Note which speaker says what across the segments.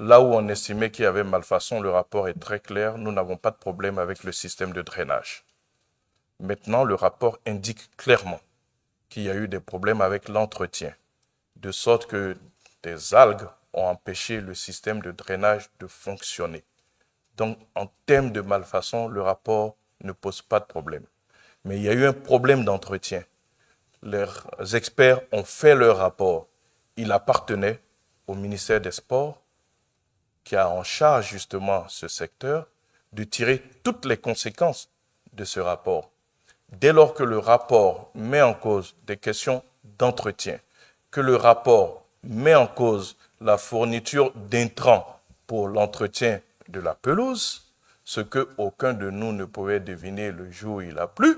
Speaker 1: Là où on estimait qu'il y avait malfaçon, le rapport est très clair, nous n'avons pas de problème avec le système de drainage. Maintenant, le rapport indique clairement qu'il y a eu des problèmes avec l'entretien, de sorte que des algues ont empêché le système de drainage de fonctionner. Donc, en termes de malfaçon, le rapport ne pose pas de problème. Mais il y a eu un problème d'entretien. Les experts ont fait leur rapport. Il appartenait au ministère des Sports qui a en charge justement ce secteur, de tirer toutes les conséquences de ce rapport. Dès lors que le rapport met en cause des questions d'entretien, que le rapport met en cause la fourniture d'intrants pour l'entretien de la pelouse, ce que aucun de nous ne pouvait deviner le jour où il a plu,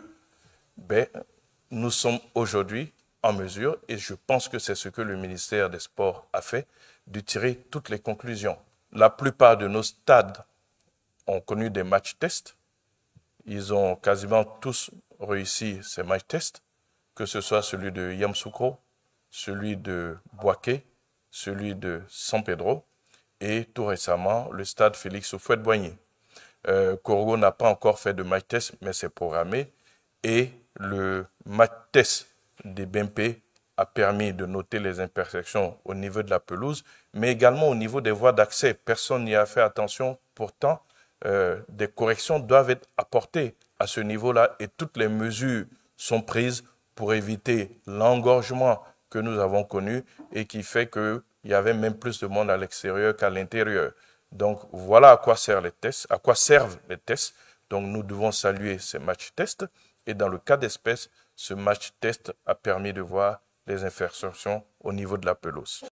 Speaker 1: ben, nous sommes aujourd'hui en mesure, et je pense que c'est ce que le ministère des Sports a fait, de tirer toutes les conclusions la plupart de nos stades ont connu des matchs tests. Ils ont quasiment tous réussi ces matchs tests, que ce soit celui de Yamsoukro, celui de Boaké, celui de San Pedro et tout récemment le stade Félix Houphouët-Boigny. Euh, n'a pas encore fait de match test, mais c'est programmé. Et le match test des BMP a permis de noter les imperfections au niveau de la pelouse, mais également au niveau des voies d'accès. Personne n'y a fait attention. Pourtant, euh, des corrections doivent être apportées à ce niveau-là et toutes les mesures sont prises pour éviter l'engorgement que nous avons connu et qui fait qu'il y avait même plus de monde à l'extérieur qu'à l'intérieur. Donc voilà à quoi servent les tests, à quoi servent les tests. Donc nous devons saluer ces matchs tests et dans le cas d'espèce, ce match test a permis de voir les infestations au niveau de la pelouse.